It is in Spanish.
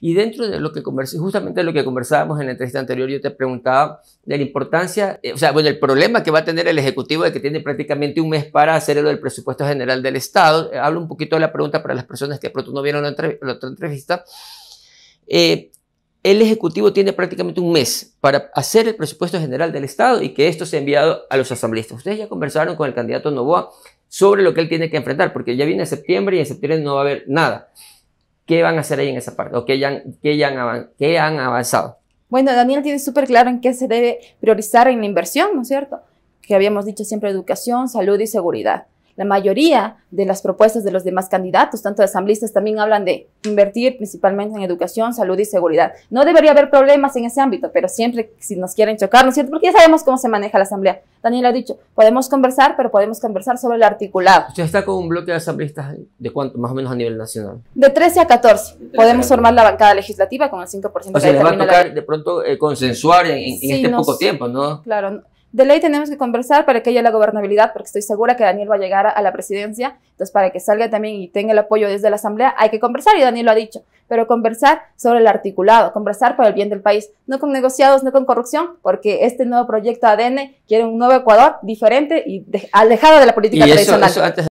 Y dentro de lo que conversé, justamente lo que conversábamos en la entrevista anterior, yo te preguntaba de la importancia, eh, o sea, bueno, el problema que va a tener el Ejecutivo de que tiene prácticamente un mes para hacer lo del presupuesto general del Estado. Eh, hablo un poquito de la pregunta para las personas que pronto no vieron la, otra entrevista. Eh, el Ejecutivo tiene prácticamente un mes para hacer el presupuesto general del Estado y que esto sea enviado a los asambleístas. Ustedes ya conversaron con el candidato Novoa sobre lo que él tiene que enfrentar, porque ya viene septiembre y en septiembre no va a haber nada. ¿Qué van a hacer ahí en esa parte? ¿O qué, qué, han, qué han avanzado? Bueno, Daniel tiene súper claro en qué se debe priorizar en la inversión, ¿no es cierto? Que habíamos dicho siempre educación, salud y seguridad. La mayoría de las propuestas de los demás candidatos, tanto de asambleístas, también hablan de invertir principalmente en educación, salud y seguridad. No debería haber problemas en ese ámbito, pero siempre si nos quieren chocar, ¿no es cierto? Porque ya sabemos cómo se maneja la asamblea. Daniel ha dicho, podemos conversar, pero podemos conversar sobre el articulado. Usted está con un bloque de asambleístas de cuánto, más o menos a nivel nacional. De 13 a 14. podemos formar la bancada legislativa con el 5% o sea, les va a tocar de pronto eh, consensuar en, este poco tiempo, ¿no? Claro. De ley tenemos que conversar para que haya la gobernabilidad, porque estoy segura que Daniel va a llegar a, la presidencia. Entonces, para que salga también y tenga el apoyo desde la Asamblea, hay que conversar, y Daniel lo ha dicho, pero conversar sobre el articulado, conversar por el bien del país, no con negociados, no con corrupción, porque este nuevo proyecto ADN quiere un nuevo Ecuador diferente y alejado de la política tradicional.